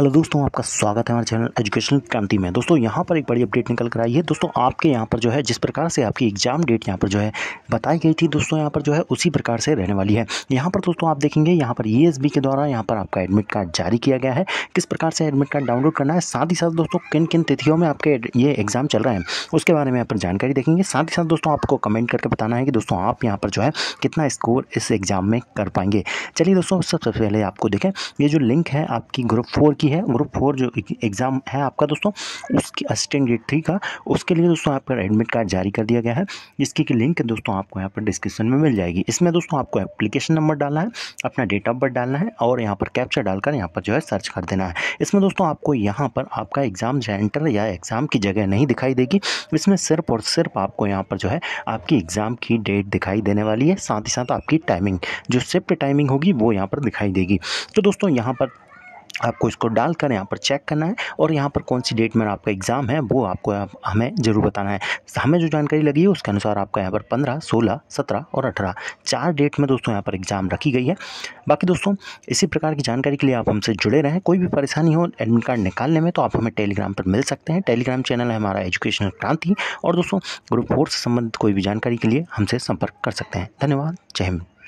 hello दोस्तों आपका स्वागत है हमारे चैनल एजुकेशनल क्रांति में दोस्तों यहाँ पर एक बड़ी अपडेट निकल कर आई है दोस्तों आपके यहाँ पर जो है जिस प्रकार से आपकी एग्जाम डेट यहाँ पर जो है बताई गई थी दोस्तों यहाँ पर जो है उसी प्रकार से रहने वाली है यहाँ पर दोस्तों आप देखेंगे यहाँ पर ई e के द्वारा यहाँ पर आपका एडमिट कार्ड जारी किया गया है किस प्रकार से एडमिट कार्ड डाउनलोड करना है साथ ही साथ दोस्तों किन किन तिथियों में आपके ये एग्जाम चल रहे हैं उसके बारे में यहाँ पर जानकारी देखेंगे साथ ही साथ दोस्तों आपको कमेंट करके बताना है कि दोस्तों आप यहाँ पर जो है कितना स्कोर इस एग्जाम में कर पाएंगे चलिए दोस्तों सबसे पहले आपको देखें ये जो लिंक है आपकी ग्रुप फोर की है ग्रुप फोर जो एग्ज़ाम है आपका दोस्तों उसकी असिस्टेंट ग्रेड थ्री का उसके लिए दोस्तों आपका एडमिट कार्ड जारी कर दिया गया है जिसकी की लिंक दोस्तों आपको यहाँ पर डिस्क्रिप्शन में मिल जाएगी इसमें दोस्तों आपको एप्लीकेशन नंबर डालना है अपना डेट ऑफ बर्थ डालना है और यहाँ पर कैप्चर डालकर यहाँ पर जो है सर्च कर देना है इसमें दोस्तों आपको यहाँ पर आपका एग्ज़ाम सेंटर या एग्ज़ाम की जगह नहीं दिखाई देगी इसमें सिर्फ और सिर्फ आपको यहाँ पर जो है आपकी एग्ज़ाम की डेट दिखाई देने वाली है साथ ही साथ आपकी टाइमिंग जो शिफ्ट टाइमिंग होगी वो यहाँ पर दिखाई देगी तो दोस्तों यहाँ पर आपको इसको डालकर यहाँ पर चेक करना है और यहाँ पर कौन सी डेट में आपका एग्ज़ाम है वो आपको हमें ज़रूर बताना है हमें जो जानकारी लगी है उसके अनुसार आपका यहाँ पर पंद्रह सोलह सत्रह और अठारह चार डेट में दोस्तों यहाँ पर एग्ज़ाम रखी गई है बाकी दोस्तों इसी प्रकार की जानकारी के लिए आप हमसे जुड़े रहें कोई भी परेशानी हो एडमिट कार्ड निकालने में तो आप हमें टेलीग्राम पर मिल सकते हैं टेलीग्राम चैनल है हमारा एजुकेशनल क्रांति और दोस्तों ग्रुप फोर से संबंधित कोई भी जानकारी के लिए हमसे संपर्क कर सकते हैं धन्यवाद जय हिंद